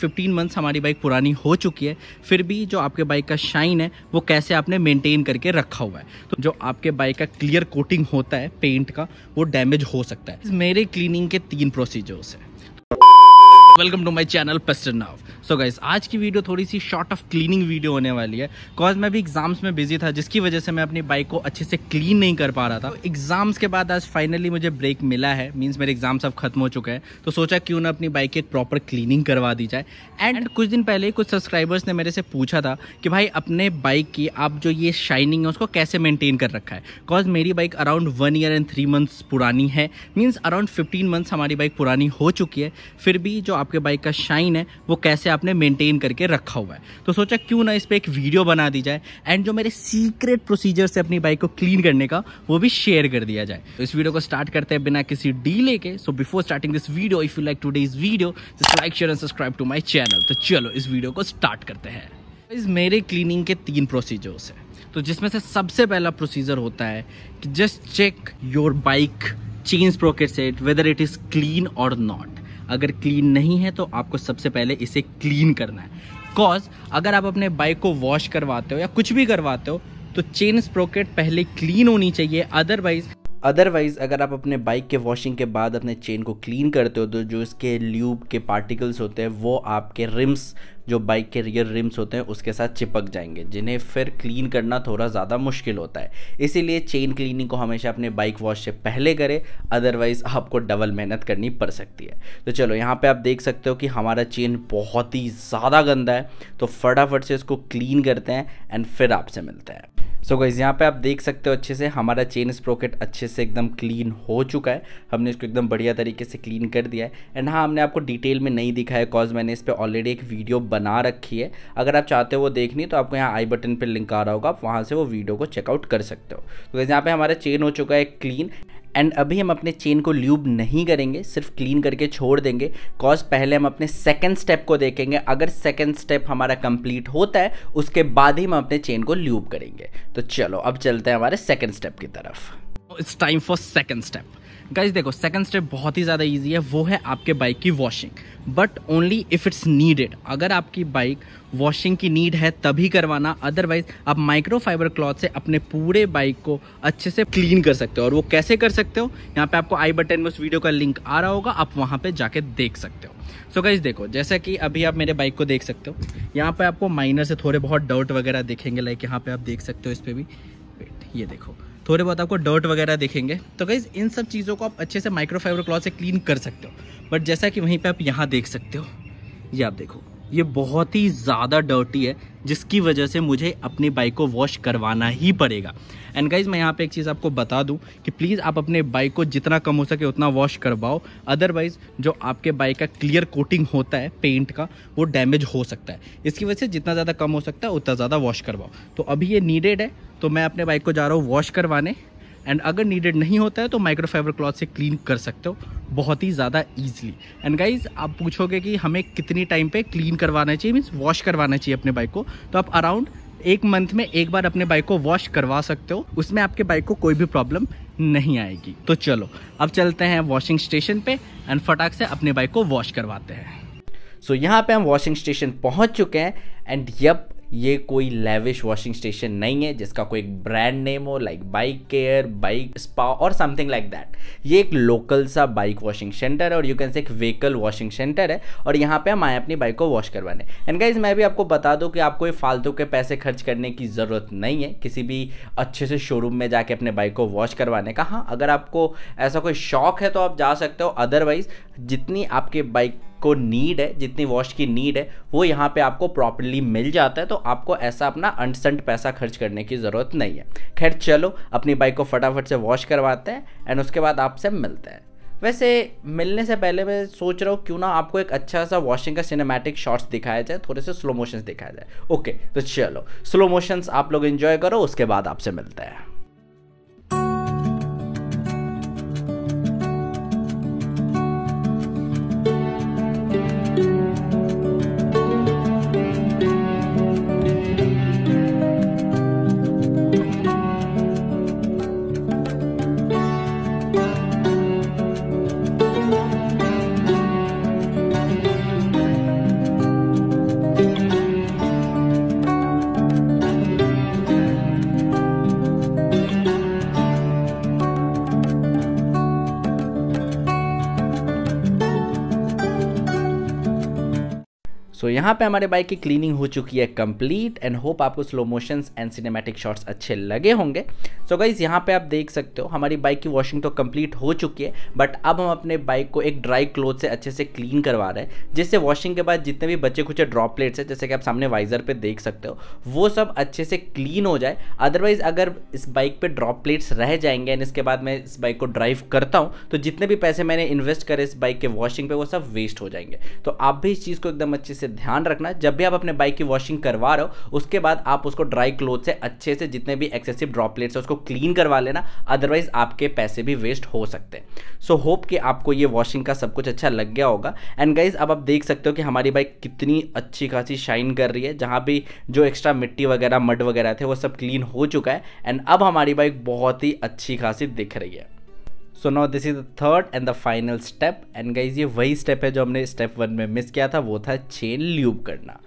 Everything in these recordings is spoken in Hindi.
फिफ्टीन मंथ्स हमारी बाइक पुरानी हो चुकी है फिर भी जो आपके बाइक का शाइन है वो कैसे आपने मेंटेन करके रखा हुआ है तो जो आपके बाइक का क्लियर कोटिंग होता है पेंट का वो डैमेज हो सकता है मेरे क्लीनिंग के तीन प्रोसीजर्स हैं welcome to my channel pester now so guys आज की वीडियो थोड़ी सी शॉर्ट ऑफ क्लीनिंग वीडियो होने वाली है बिकॉज मैं भी एग्जाम्स में बिजी था जिसकी वजह से मैं अपनी बाइक को अच्छे से क्लीन नहीं कर पा रहा था एग्जाम्स तो के बाद आज फाइनली मुझे ब्रेक मिला है मीन्स मेरे एग्जाम्स अब खत्म हो चुके हैं तो सोचा क्यों ना अपनी बाइक की एक प्रॉपर क्लीनिंग करवा दी जाए एंड कुछ दिन पहले ही कुछ सब्सक्राइबर्स ने मेरे से पूछा था कि भाई अपने बाइक की आप जो ये शाइनिंग है उसको कैसे मेनटेन कर रखा है बिकॉज मेरी bike around one year and three months पुरानी है मीन्स अराउंड फिफ्टीन मंथ्स हमारी बाइक पुरानी हो चुकी है फिर भी जो आप आपके बाइक का शाइन है वो कैसे आपने मेंटेन करके रखा हुआ है तो सोचा क्यों ना इस पर एक वीडियो बना दी जाए एंड जो मेरे सीक्रेट प्रोसीजर से अपनी बाइक को क्लीन करने का वो भी शेयर कर दिया जाए तो इस वीडियो को स्टार्ट करते हैं बिना किसी डीले के so before starting this video if you like today's video just like share and subscribe to my channel तो चलो इस वीडियो को स्टार्ट करते हैं इस मेरे क्लीनिंग के तीन प्रोसीजर्स हैं तो जिसमें से सबसे पहला प्रोसीजर होता है कि just check your bike chain sprocket set whether it is clean और नॉट अगर क्लीन नहीं है तो आपको सबसे पहले इसे क्लीन करना है बिकॉज अगर आप अपने बाइक को वॉश करवाते हो या कुछ भी करवाते हो तो चेन स्प्रोकेट पहले क्लीन होनी चाहिए अदरवाइज अदरवाइज़ अगर आप अपने बाइक के वॉशिंग के बाद अपने चेन को क्लीन करते हो तो जो इसके ल्यूब के पार्टिकल्स होते हैं वो आपके रिम्स जो बाइक के रियर रिम्स होते हैं उसके साथ चिपक जाएंगे जिन्हें फिर क्लीन करना थोड़ा ज़्यादा मुश्किल होता है इसीलिए चेन क्लीनिंग को हमेशा अपने बाइक वॉश से पहले करें अदरवाइज़ आपको डबल मेहनत करनी पड़ सकती है तो चलो यहाँ पे आप देख सकते हो कि हमारा चेन बहुत ही ज़्यादा गंदा है तो फटाफट से इसको क्लीन करते हैं एंड फिर आपसे मिलते हैं सो गाइज यहाँ पे आप देख सकते हो अच्छे से हमारा चेन स्प्रोकेट अच्छे से एकदम क्लीन हो चुका है हमने इसको एकदम बढ़िया तरीके से क्लीन कर दिया है एंड हाँ हमने आपको डिटेल में नहीं दिखाया कॉज मैंने इस पर ऑलरेडी एक वीडियो बना रखी है अगर आप चाहते हो वो देखनी तो आपको यहाँ आई बटन पर लिंक आ रहा होगा आप वहाँ से वो वीडियो को चेकआउट कर सकते हो तो गाइज यहाँ पर हमारा चेन हो चुका है क्लीन एंड अभी हम अपने चेन को ल्यूब नहीं करेंगे सिर्फ क्लीन करके छोड़ देंगे कॉज पहले हम अपने सेकेंड स्टेप को देखेंगे अगर सेकेंड स्टेप हमारा कंप्लीट होता है उसके बाद ही हम अपने चेन को ल्यूब करेंगे तो चलो अब चलते हैं हमारे सेकेंड स्टेप की तरफ it's time for second step guys देखो सेकंड स्टेप बहुत ही ज़्यादा इजी है वो है आपके बाइक की washing but only if it's needed अगर आपकी बाइक वॉशिंग की नीड है तभी करवाना अदरवाइज आप माइक्रो फाइबर क्लॉथ से अपने पूरे बाइक को अच्छे से क्लीन कर सकते हो और वो कैसे कर सकते हो यहाँ पे आपको आई बटन में उस वीडियो का लिंक आ रहा होगा आप वहाँ पे जाके देख सकते हो सो so गाइज देखो जैसा कि अभी आप मेरे बाइक को देख सकते हो यहाँ पे आपको माइनर से थोड़े बहुत डाउट वगैरह देखेंगे लाइक यहाँ पे आप देख सकते हो इस पर भी ये देखो थोड़े बहुत आपको डर्ट वगैरह देखेंगे तो गाइज़ इन सब चीज़ों को आप अच्छे से माइक्रोफाइबर क्लॉथ से क्लीन कर सकते हो बट जैसा कि वहीं पर आप यहाँ देख सकते हो ये आप देखो ये बहुत ही ज़्यादा डर्टी है जिसकी वजह से मुझे अपनी बाइक को वॉश करवाना ही पड़ेगा एंड गाइज मैं यहाँ पे एक चीज़ आपको बता दूँ कि प्लीज़ आप अपने बाइक को जितना कम हो सके उतना वॉश करवाओ अदरवाइज़ जो आपके बाइक का क्लियर कोटिंग होता है पेंट का वो डैमेज हो सकता है इसकी वजह से जितना ज़्यादा कम हो सकता है उतना ज़्यादा वॉश करवाओ तो अभी ये नीडेड है तो मैं अपने बाइक को जा रहा हूँ वॉश करवाने एंड अगर नीडेड नहीं होता है तो माइक्रोफाइबर क्लॉथ से क्लीन कर सकते हो बहुत ही ज़्यादा ईजिली एंड गाइज आप पूछोगे कि हमें कितनी टाइम पे क्लीन करवाना चाहिए मीन्स वॉश करवाना चाहिए अपने बाइक को तो आप अराउंड एक मंथ में एक बार अपने बाइक को वॉश करवा सकते हो उसमें आपके बाइक को कोई भी प्रॉब्लम नहीं आएगी तो चलो अब चलते हैं वॉशिंग स्टेशन पे एंड फटाक से अपने बाइक को वॉश करवाते हैं सो so, यहाँ पे हम वॉशिंग स्टेशन पहुँच चुके हैं एंड यप ये कोई लेविश वॉशिंग स्टेशन नहीं है जिसका कोई ब्रांड नेम हो like bike care bike spa और समथिंग लाइक दैट ये एक लोकल सा बाइक वॉशिंग सेंटर है और यू कैन से एक व्हीकल वॉशिंग सेंटर है और यहाँ पे हम आए अपनी बाइक को वॉश करवाने एंड गाइज मैं भी आपको बता दूँ कि आपको ये फालतू के पैसे खर्च करने की ज़रूरत नहीं है किसी भी अच्छे से शोरूम में जाके अपने बाइक को वॉश करवाने का हाँ अगर आपको ऐसा कोई शौक है तो आप जा सकते हो अदरवाइज़ जितनी आपके बाइक को नीड है जितनी वॉश की नीड है वो यहाँ पे आपको प्रॉपरली मिल जाता है तो आपको ऐसा अपना अनसंट पैसा खर्च करने की ज़रूरत नहीं है खैर चलो अपनी बाइक को फटाफट से वॉश करवाते हैं एंड उसके बाद आपसे मिलते हैं वैसे मिलने से पहले मैं सोच रहा हूँ क्यों ना आपको एक अच्छा सा वॉशिंग का सिनेमैटिक शॉट्स दिखाया जाए थोड़े से स्लो मोशंस दिखाया जाए ओके तो चलो स्लो मोशंस आप लोग इन्जॉय करो उसके बाद आपसे मिलते हैं सो so, यहाँ पे हमारे बाइक की क्लीनिंग हो चुकी है कंप्लीट एंड होप आपको slow motions and cinematic shots अच्छे लगे होंगे सो गाइज यहाँ पे आप देख सकते हो हमारी बाइक की वॉशिंग तो कंप्लीट हो चुकी है बट अब हम अपने बाइक को एक ड्राई क्लोथ से अच्छे से क्लीन करवा रहे हैं जिससे वॉशिंग के बाद जितने भी बच्चे कुछ ड्रॉपलेट्स हैं जैसे कि आप सामने वाइजर पर देख सकते हो वो सब अच्छे से क्लीन हो जाए अदरवाइज़ अगर इस बाइक पर ड्रॉपलेट्स रह जाएंगे एंड इसके बाद मैं इस बाइक को ड्राइव करता हूँ तो जितने भी पैसे मैंने इन्वेस्ट करे इस बाइक के वॉशिंग पर वो सब वेस्ट हो जाएंगे तो आप भी इस चीज़ को एकदम अच्छे से ध्यान रखना जब भी आप अपने बाइक की वॉशिंग करवा रहे हो उसके बाद आप उसको ड्राई क्लोथ से अच्छे से जितने भी एक्सेसिव ड्रॉपलेट्स है उसको क्लीन करवा लेना अदरवाइज आपके पैसे भी वेस्ट हो सकते हैं सो होप कि आपको ये वॉशिंग का सब कुछ अच्छा लग गया होगा एंड गाइज अब आप देख सकते हो कि हमारी बाइक कितनी अच्छी खासी शाइन कर रही है जहाँ भी जो एक्स्ट्रा मिट्टी वगैरह मड वगैरह थे वो सब क्लीन हो चुका है एंड अब हमारी बाइक बहुत ही अच्छी खासी दिख रही है so no this is the third and the final step and guys ये वही स्टेप है जो हमने स्टेप वन में मिस किया था वो था चेन ल्यूब करना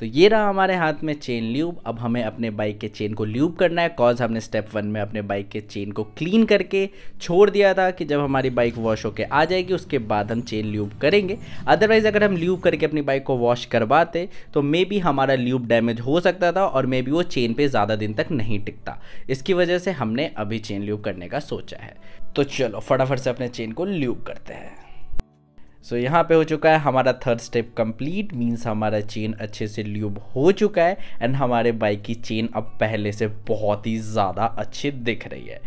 तो ये रहा हमारे हाथ में चेन ल्यूब अब हमें अपने बाइक के चेन को ल्यूब करना है कॉज हमने स्टेप वन में अपने बाइक के चेन को क्लीन करके छोड़ दिया था कि जब हमारी बाइक वॉश होकर आ जाएगी उसके बाद हम चेन ल्यूब करेंगे अदरवाइज़ अगर हम ल्यूब करके अपनी बाइक को वॉश करवाते तो मे बी हमारा ल्यूब डैमेज हो सकता था और मे बी वो चेन पर ज़्यादा दिन तक नहीं टिकता इसकी वजह से हमने अभी चेन ल्यूब करने का सोचा है तो चलो फटाफट से अपने चेन को ल्यूब करते हैं सो so, यहाँ पे हो चुका है हमारा थर्ड स्टेप कंप्लीट मींस हमारा चेन अच्छे से ल्यूब हो चुका है एंड हमारे बाइक की चेन अब पहले से बहुत ही ज़्यादा अच्छी दिख रही है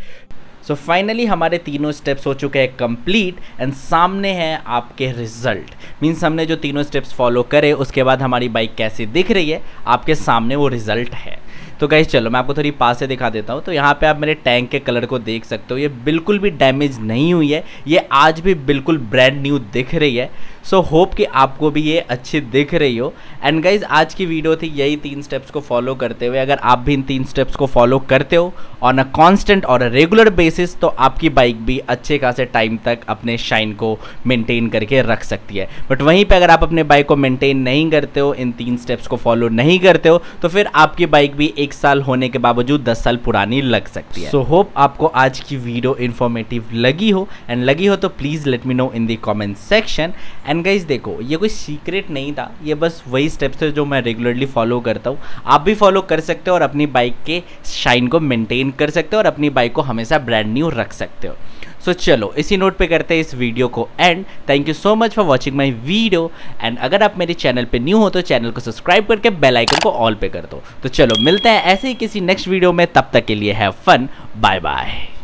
सो so फाइनली हमारे तीनों स्टेप्स हो चुके हैं कंप्लीट एंड सामने हैं आपके रिजल्ट मीन्स हमने जो तीनों स्टेप्स फॉलो करे उसके बाद हमारी बाइक कैसी दिख रही है आपके सामने वो रिजल्ट है तो गाइज चलो मैं आपको थोड़ी पास से दिखा देता हूँ तो यहाँ पे आप मेरे टैंक के कलर को देख सकते हो ये बिल्कुल भी डैमेज नहीं हुई है ये आज भी बिल्कुल ब्रांड न्यू दिख रही है सो so, होप कि आपको भी ये अच्छी दिख रही हो एंड गाइज आज की वीडियो थी यही तीन स्टेप्स को फॉलो करते हुए अगर आप भी इन तीन स्टेप्स को फॉलो करते हो ऑन अ कॉन्स्टेंट और अ रेगुलर बेसिस तो आपकी बाइक भी अच्छे खासे टाइम तक अपने शाइन को मेनटेन करके रख सकती है बट वहीं पर अगर आप अपने बाइक को मेनटेन नहीं करते हो इन तीन स्टेप्स को फॉलो नहीं करते हो तो फिर आपकी बाइक भी एक साल होने के बावजूद दस साल पुरानी लग सकती है सो so, होप आपको आज की वीडियो इन्फॉर्मेटिव लगी हो एंड लगी हो तो please let me know in the comment section and guys देखो ये कोई सीक्रेट नहीं था ये बस वही स्टेप्स थे जो मैं रेगुलरली फॉलो करता हूँ आप भी फॉलो कर सकते हो और अपनी बाइक के शाइन को मेंटेन कर सकते हो और अपनी बाइक को हमेशा ब्रांड न्यू रख सकते हो सो so, चलो इसी नोट पे करते हैं इस वीडियो को and thank you so much for watching my video and अगर आप मेरे चैनल पे न्यू हो तो चैनल को सब्सक्राइब करके बेल आइकन को ऑल पे कर दो तो चलो मिलते हैं ऐसे ही किसी नेक्स्ट वीडियो में तब तक के लिए हैव फन बाय बाय